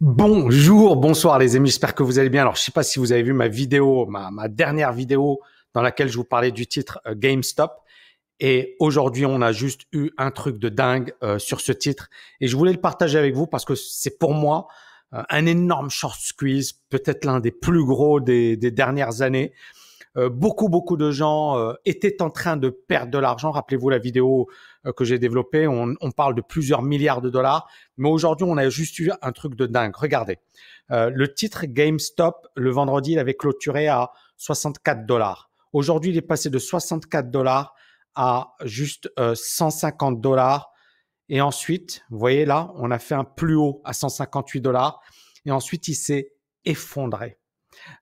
Bonjour, bonsoir les amis, j'espère que vous allez bien. Alors, je sais pas si vous avez vu ma vidéo, ma, dernière vidéo dans laquelle je vous parlais du titre euh, GameStop. Et aujourd'hui, on a juste eu un truc de dingue euh, sur ce titre. Et je voulais le partager avec vous parce que c'est pour moi euh, un énorme short squeeze, peut-être l'un des plus gros des, dernières années. beaucoup, beaucoup de gens étaient en train de perdre de l'argent. Rappelez-vous la vidéo euh, que j'ai développé, on, on, parle de plusieurs milliards de dollars. Mais aujourd'hui, on a juste eu un truc de dingue. Regardez, euh, le titre GameStop, le vendredi, il avait clôturé à 64 dollars. Aujourd'hui, il est passé de 64 dollars à juste 150 euh, dollars. Et ensuite, vous voyez là, on a fait un plus haut à 158 dollars. Et ensuite, il s'est effondré.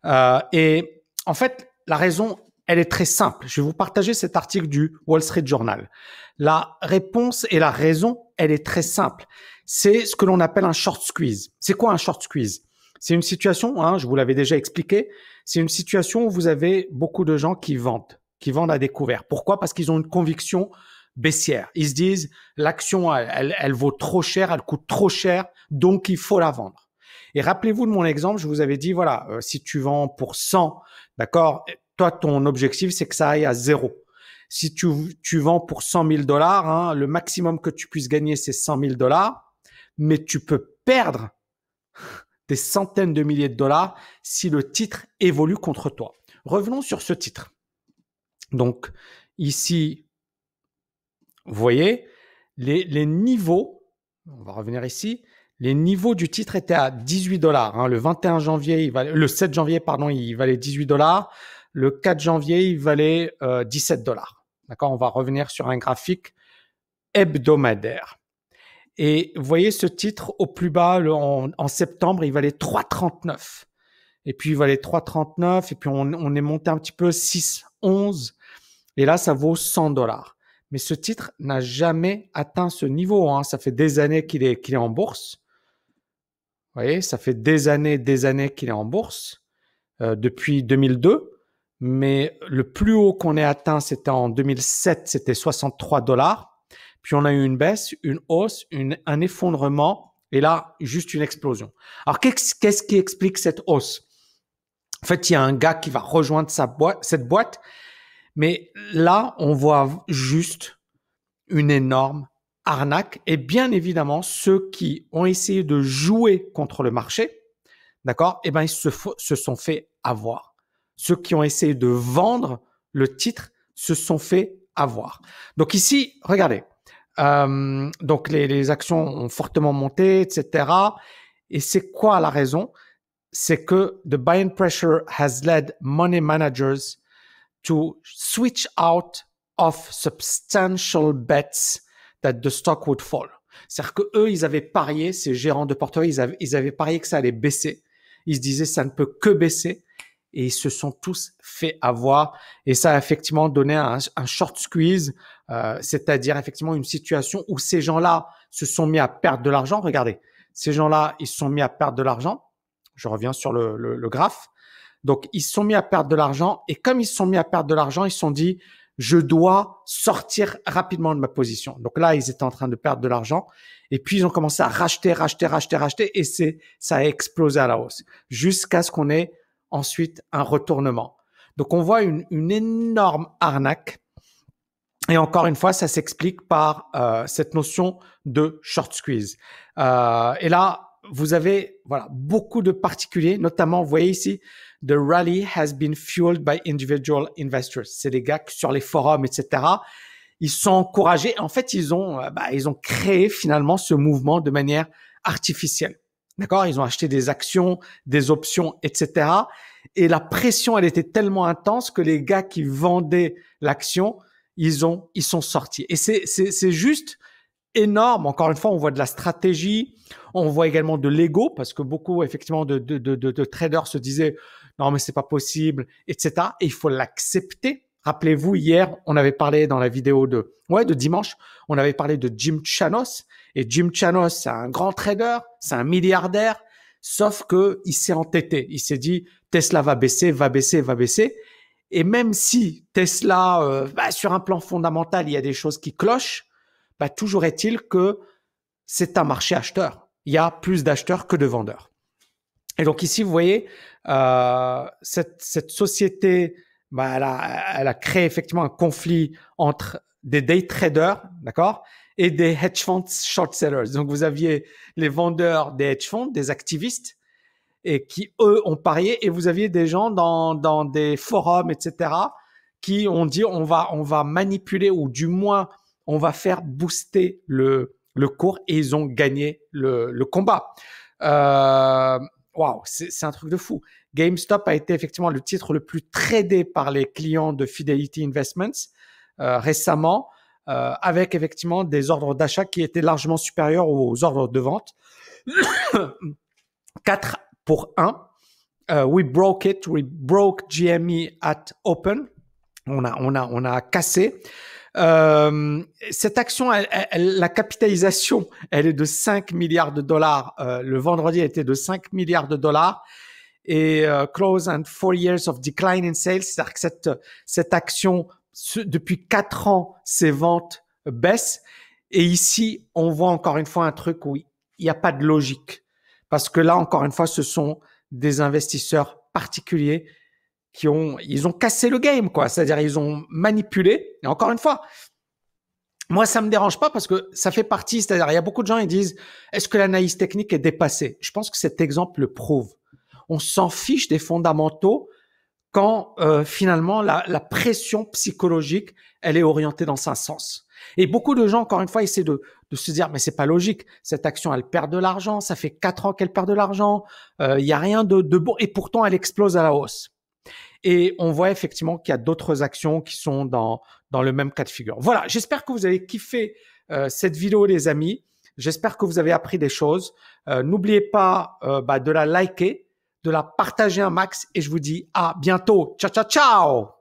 Euh, et en fait, la raison elle est très simple. Je vais vous partager cet article du Wall Street Journal. La réponse et la raison, elle est très simple. C'est ce que l'on appelle un short squeeze. C'est quoi un short squeeze C'est une situation, hein, je vous l'avais déjà expliqué, c'est une situation où vous avez beaucoup de gens qui vendent, qui vendent à découvert. Pourquoi Parce qu'ils ont une conviction baissière. Ils se disent, l'action, elle, vaut trop cher, elle coûte trop cher, donc il faut la vendre. Et rappelez-vous de mon exemple, je vous avais dit, voilà, euh, si tu vends pour 100, d'accord, toi, ton objectif, c'est que ça aille à zéro. Si tu, vends pour 100 000 dollars, hein, le maximum que tu puisses gagner, c'est 100 000 dollars, mais tu peux perdre des centaines de milliers de dollars si le titre évolue contre toi. Revenons sur ce titre. Donc, ici, vous voyez, les, niveaux, on va revenir ici, les niveaux du titre étaient à 18 dollars. Hein. Le 21 janvier, il le 7 janvier, pardon, il valait 18 dollars. Le 4 janvier, il valait 17 euh, dollars. D'accord On va revenir sur un graphique hebdomadaire. Et vous voyez ce titre au plus bas, en, septembre, il valait 3,39. Et puis il valait 3,39. Et puis on, est monté un petit peu 6,11. Et là, ça vaut 100 dollars. Mais ce titre n'a jamais atteint ce niveau. Hein. Ça fait des années qu'il est, qu'il est en bourse. Vous voyez, ça fait des années, des années qu'il est en bourse euh, depuis 2002 mais le plus haut qu'on ait atteint, c'était en 2007, c'était 63 dollars. Puis on a eu une baisse, une hausse, un effondrement, et là, juste une explosion. Alors, qu'est-ce, qui explique cette hausse En fait, il y a un gars qui va rejoindre cette boîte, mais là, on voit juste une énorme arnaque. Et bien évidemment, ceux qui ont essayé de jouer contre le marché, d'accord, eh ben, ils se sont fait avoir ceux qui ont essayé de vendre le titre se sont fait avoir. Donc ici, regardez. Euh, donc les, les, actions ont fortement monté, etc. Et c'est quoi la raison C'est que the buying pressure has led money managers to switch out of substantial bets that the stock would fall. C'est-à-dire que eux, ils avaient parié, ces gérants de portefeuille, ils avaient, ils avaient parié que ça allait baisser. Ils se disaient ça ne peut que baisser et ils se sont tous fait avoir. Et ça a effectivement donné un, short squeeze, euh, c'est-à-dire effectivement une situation où ces gens-là se sont mis à perdre de l'argent. Regardez, ces gens-là, ils se sont mis à perdre de l'argent. Je reviens sur le, le, graphe. Donc, ils se sont mis à perdre de l'argent. Et comme ils se sont mis à perdre de l'argent, ils se sont dit, je dois sortir rapidement de ma position. Donc là, ils étaient en train de perdre de l'argent. Et puis, ils ont commencé à racheter, racheter, racheter, racheter. Et c'est, ça a explosé à la hausse. Jusqu'à ce qu'on ait ensuite un retournement. Donc on voit une, une énorme arnaque. Et encore une fois, ça s'explique par euh, cette notion de short squeeze. Euh, et là, vous avez voilà beaucoup de particuliers, notamment, vous voyez ici, the rally has been fueled by individual investors. C'est des gars sur les forums, etc. Ils sont encouragés. En fait, ils ont euh, bah, ils ont créé finalement ce mouvement de manière artificielle. D'accord Ils ont acheté des actions, des options, etc. Et la pression, elle était tellement intense que les gars qui vendaient l'action, ils ont, ils sont sortis. Et c'est, c'est, c'est juste énorme. Encore une fois, on voit de la stratégie, on voit également de l'ego parce que beaucoup effectivement de, de, de, de traders se disaient non mais c'est pas possible, etc. Et il faut l'accepter. Rappelez-vous, hier, on avait parlé dans la vidéo de, ouais, de dimanche, on avait parlé de Jim Chanos. Et Jim Chanos, c'est un grand trader c'est un milliardaire, sauf que il s'est entêté. Il s'est dit Tesla va baisser, va baisser, va baisser. Et même si Tesla, euh, bah, sur un plan fondamental, il y a des choses qui clochent, bah, toujours est-il que c'est un marché acheteur. Il y a plus d'acheteurs que de vendeurs. Et donc ici, vous voyez, euh, cette, société, bah, elle, a, elle, a, créé effectivement un conflit entre des day traders, d'accord, et des hedge funds short sellers. Donc vous aviez les vendeurs des hedge funds, des activistes, et qui eux ont parié, et vous aviez des gens dans, dans des forums, etc., qui ont dit on va on va manipuler ou du moins on va faire booster le le cours et ils ont gagné le, le combat. Euh, waouh, wow, c'est un truc de fou. GameStop a été effectivement le titre le plus tradé par les clients de Fidelity Investments. Euh, récemment euh, avec effectivement des ordres d'achat qui étaient largement supérieurs aux ordres de vente. 4 pour 1. Euh, we broke it, we broke GME at open. On a, on a, on a cassé. cette action, la capitalisation, elle est de 5 milliards de dollars. le vendredi, elle était de 5 milliards de dollars. Et close and four years of decline in sales, c'est-à-dire que cette, cette action depuis quatre ans, ces ventes baissent. Et ici, on voit encore une fois un truc où il n'y a pas de logique. Parce que là, encore une fois, ce sont des investisseurs particuliers qui ont, ils ont cassé le game, quoi. C'est-à-dire, ils ont manipulé. Et encore une fois, moi, ça me dérange pas parce que ça fait partie. C'est-à-dire, il y a beaucoup de gens, ils disent, est-ce que l'analyse technique est dépassée? Je pense que cet exemple le prouve. On s'en fiche des fondamentaux quand euh, finalement la, la, pression psychologique, elle est orientée dans un sens. Et beaucoup de gens, encore une fois, essaient de, de se dire, mais c'est pas logique, cette action, elle perd de l'argent, ça fait quatre ans qu'elle perd de l'argent, il euh, n'y a rien de, de bon, et pourtant elle explose à la hausse. Et on voit effectivement qu'il y a d'autres actions qui sont dans, dans le même cas de figure. Voilà, j'espère que vous avez kiffé euh, cette vidéo, les amis. J'espère que vous avez appris des choses. Euh, n'oubliez pas bah, de la liker de la partager un max et je vous dis à bientôt. Ciao, ciao, ciao